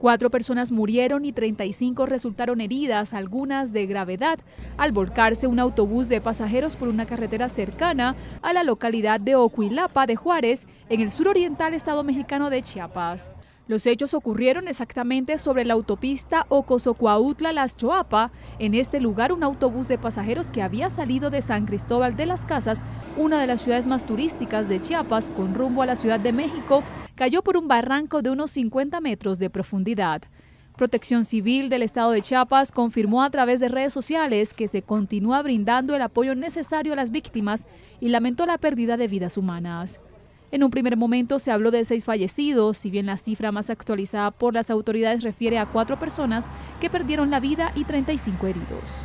Cuatro personas murieron y 35 resultaron heridas, algunas de gravedad, al volcarse un autobús de pasajeros por una carretera cercana a la localidad de Ocuilapa de Juárez, en el suroriental estado mexicano de Chiapas. Los hechos ocurrieron exactamente sobre la autopista Ocosocuautla-Las Choapa. En este lugar, un autobús de pasajeros que había salido de San Cristóbal de las Casas, una de las ciudades más turísticas de Chiapas, con rumbo a la Ciudad de México, cayó por un barranco de unos 50 metros de profundidad. Protección Civil del Estado de Chiapas confirmó a través de redes sociales que se continúa brindando el apoyo necesario a las víctimas y lamentó la pérdida de vidas humanas. En un primer momento se habló de seis fallecidos, si bien la cifra más actualizada por las autoridades refiere a cuatro personas que perdieron la vida y 35 heridos.